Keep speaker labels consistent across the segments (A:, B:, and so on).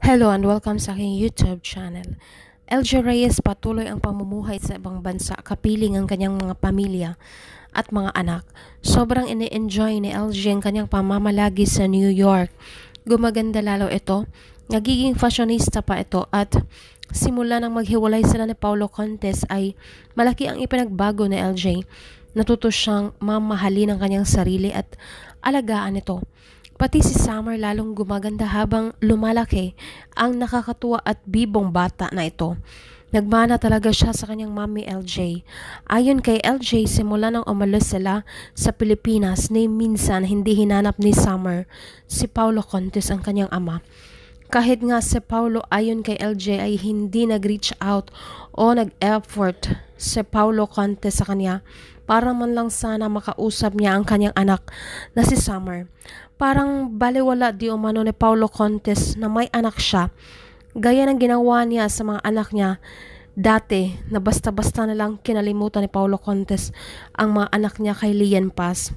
A: Hello and welcome sa aking YouTube channel. LJ Reyes patuloy ang pamumuhay sa ibang bansa, kapiling ang kanyang mga pamilya at mga anak. Sobrang ini-enjoy ni LJ ang kanyang pamamalagi sa New York. Gumaganda lalo ito, nagiging fashionista pa ito at simula nang maghiwalay sila ni Paulo Contes ay malaki ang ipinagbago ni LJ. Natuto siyang mamahalin ang kanyang sarili at alagaan ito. Pati si Summer lalong gumaganda habang lumalaki ang nakakatuwa at bibong bata na ito. Nagmana talaga siya sa kanyang mami LJ. Ayon kay LJ, simula nang umalis sila sa Pilipinas na minsan hindi hinanap ni Summer si Paulo Contes ang kanyang ama. Kahit nga si Paulo ayon kay LJ ay hindi nag-reach out o nag-effort si Paulo Contes sa kanya para man lang sana makausap niya ang kanyang anak na si Summer. Parang baliwala di umano ni Paulo Contes na may anak siya, gaya ng ginawa niya sa mga anak niya dati na basta-basta na lang kinalimutan ni Paulo Contes ang mga anak niya kay Lian Paz.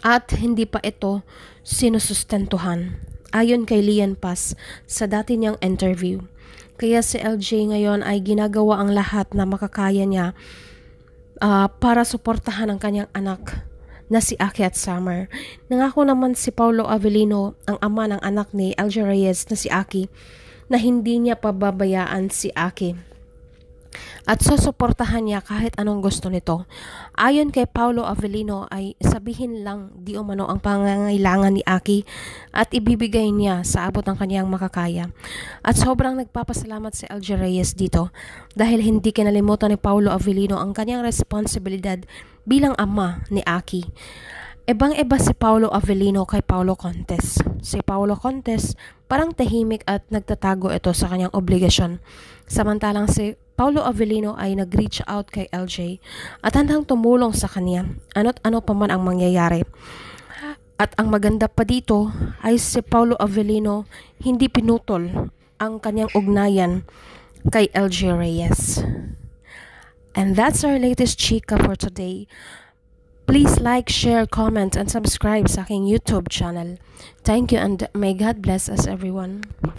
A: At hindi pa ito sinusustentuhan. Ayon kay Lian Paz sa dati niyang interview. Kaya si LJ ngayon ay ginagawa ang lahat na makakaya niya uh, para suportahan ang kanyang anak na si Aki at Summer. Nangako naman si Paulo Avellino, ang ama ng anak ni Alger Reyes na si Aki, na hindi niya pababayaan si Aki at susuportahan niya kahit anong gusto nito. Ayon kay Paulo Avellino ay sabihin lang di umano ang pangangailangan ni Aki at ibibigay niya sa abot ng kanyang makakaya. At sobrang nagpapasalamat si Alger Reyes dito dahil hindi kinalimutan ni Paulo Avellino ang kanyang responsibilidad bilang ama ni Aki. Ibang-iba si Paulo Avellino kay Paulo Contes. Si Paulo Contes parang tahimik at nagtatago ito sa kanyang obligasyon. Samantalang si Paulo Avellino ay nag-reach out kay LJ at handang tumulong sa kanya ano't ano pa man ang mangyayari. At ang maganda pa dito ay si Paulo Avellino hindi pinutol ang kanyang ugnayan kay LJ Reyes. And that's our latest chika for today. Please like, share, comment, and subscribe sa aking YouTube channel. Thank you and may God bless us everyone.